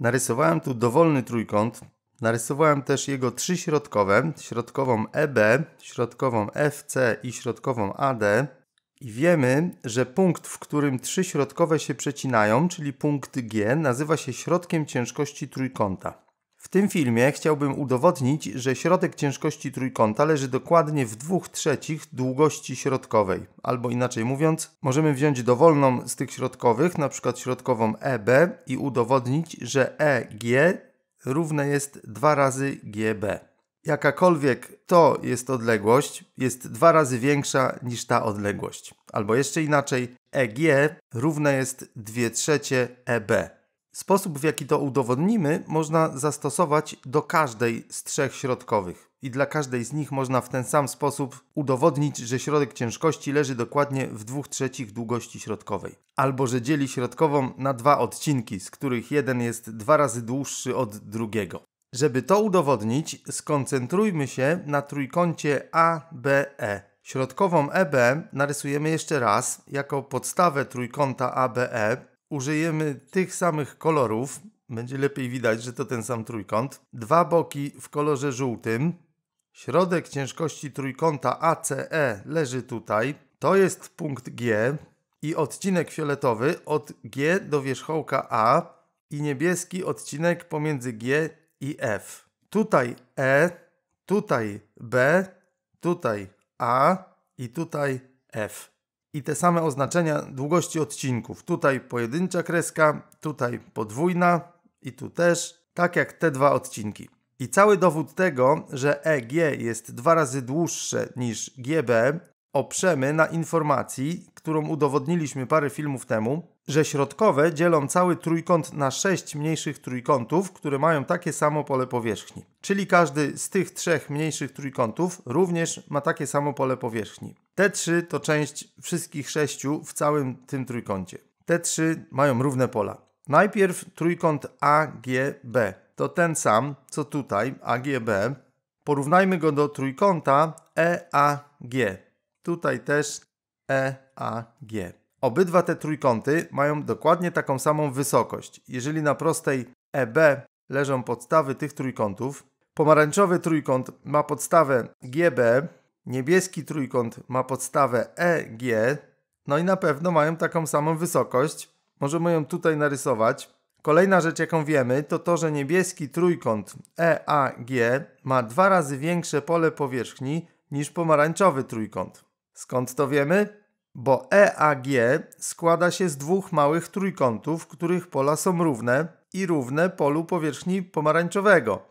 Narysowałem tu dowolny trójkąt. Narysowałem też jego trzy środkowe, środkową EB, środkową FC i środkową AD. I wiemy, że punkt, w którym trzy środkowe się przecinają, czyli punkt G, nazywa się środkiem ciężkości trójkąta. W tym filmie chciałbym udowodnić, że środek ciężkości trójkąta leży dokładnie w dwóch trzecich długości środkowej. Albo inaczej mówiąc, możemy wziąć dowolną z tych środkowych, na przykład środkową EB i udowodnić, że EG równe jest 2 razy GB. Jakakolwiek to jest odległość, jest dwa razy większa niż ta odległość. Albo jeszcze inaczej, EG równe jest 2 trzecie EB. Sposób, w jaki to udowodnimy, można zastosować do każdej z trzech środkowych. I dla każdej z nich można w ten sam sposób udowodnić, że środek ciężkości leży dokładnie w 2 trzecich długości środkowej. Albo że dzieli środkową na dwa odcinki, z których jeden jest dwa razy dłuższy od drugiego. Żeby to udowodnić, skoncentrujmy się na trójkącie ABE. Środkową EB narysujemy jeszcze raz jako podstawę trójkąta ABE użyjemy tych samych kolorów, będzie lepiej widać, że to ten sam trójkąt. Dwa boki w kolorze żółtym. Środek ciężkości trójkąta ACE leży tutaj. To jest punkt G i odcinek fioletowy od G do wierzchołka A i niebieski odcinek pomiędzy G i F. Tutaj E, tutaj B, tutaj A i tutaj F i te same oznaczenia długości odcinków. Tutaj pojedyncza kreska, tutaj podwójna i tu też, tak jak te dwa odcinki. I cały dowód tego, że EG jest dwa razy dłuższe niż GB, oprzemy na informacji, którą udowodniliśmy parę filmów temu, że środkowe dzielą cały trójkąt na sześć mniejszych trójkątów, które mają takie samo pole powierzchni. Czyli każdy z tych trzech mniejszych trójkątów również ma takie samo pole powierzchni. Te trzy to część wszystkich sześciu w całym tym trójkącie. Te trzy mają równe pola. Najpierw trójkąt AGB to ten sam, co tutaj AGB. Porównajmy go do trójkąta EAG. Tutaj też EAG. Obydwa te trójkąty mają dokładnie taką samą wysokość. Jeżeli na prostej EB leżą podstawy tych trójkątów, pomarańczowy trójkąt ma podstawę GB, niebieski trójkąt ma podstawę EG, no i na pewno mają taką samą wysokość. Możemy ją tutaj narysować. Kolejna rzecz, jaką wiemy, to to, że niebieski trójkąt EAG ma dwa razy większe pole powierzchni niż pomarańczowy trójkąt. Skąd to wiemy? bo EAG składa się z dwóch małych trójkątów, których pola są równe i równe polu powierzchni pomarańczowego.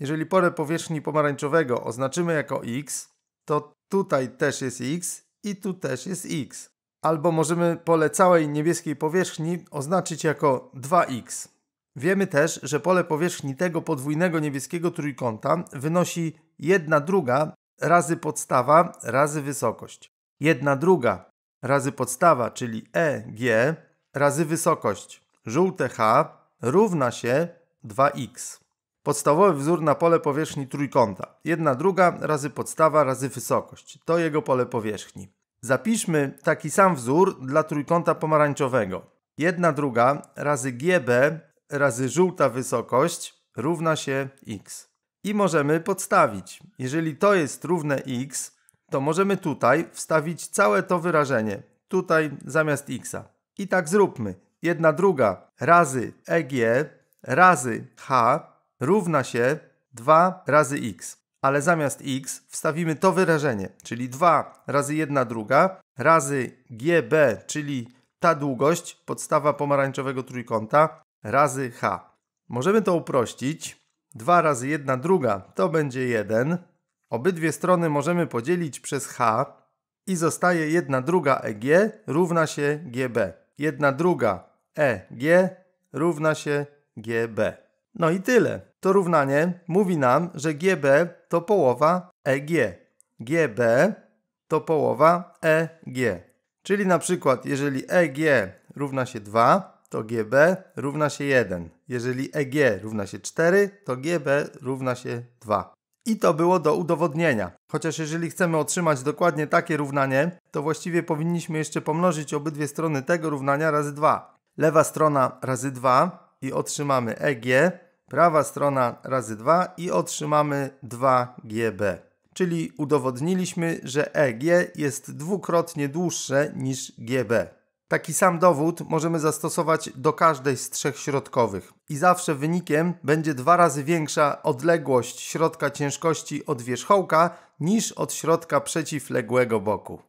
Jeżeli pole powierzchni pomarańczowego oznaczymy jako x, to tutaj też jest x i tu też jest x. Albo możemy pole całej niebieskiej powierzchni oznaczyć jako 2x. Wiemy też, że pole powierzchni tego podwójnego niebieskiego trójkąta wynosi 1 druga razy podstawa razy wysokość. 1 druga razy podstawa, czyli EG, razy wysokość, żółte H, równa się 2x. Podstawowy wzór na pole powierzchni trójkąta. Jedna druga razy podstawa razy wysokość. To jego pole powierzchni. Zapiszmy taki sam wzór dla trójkąta pomarańczowego. Jedna druga razy GB razy żółta wysokość równa się x. I możemy podstawić. Jeżeli to jest równe x, to możemy tutaj wstawić całe to wyrażenie. Tutaj zamiast x. -a. I tak zróbmy. Jedna druga razy EG razy h równa się 2 razy x. Ale zamiast x wstawimy to wyrażenie, czyli 2 razy 1 druga razy GB, czyli ta długość, podstawa pomarańczowego trójkąta, razy h. Możemy to uprościć. 2 razy 1 druga to będzie 1 Obydwie strony możemy podzielić przez h i zostaje jedna druga EG równa się GB. Jedna druga EG równa się GB. No i tyle. To równanie mówi nam, że GB to połowa EG. GB to połowa EG. Czyli na przykład, jeżeli EG równa się 2, to GB równa się 1. Jeżeli EG równa się 4, to GB równa się 2. I to było do udowodnienia. Chociaż jeżeli chcemy otrzymać dokładnie takie równanie, to właściwie powinniśmy jeszcze pomnożyć obydwie strony tego równania razy 2. Lewa strona razy 2 i otrzymamy EG, prawa strona razy 2 i otrzymamy 2GB. Czyli udowodniliśmy, że EG jest dwukrotnie dłuższe niż GB. Taki sam dowód możemy zastosować do każdej z trzech środkowych i zawsze wynikiem będzie dwa razy większa odległość środka ciężkości od wierzchołka niż od środka przeciwległego boku.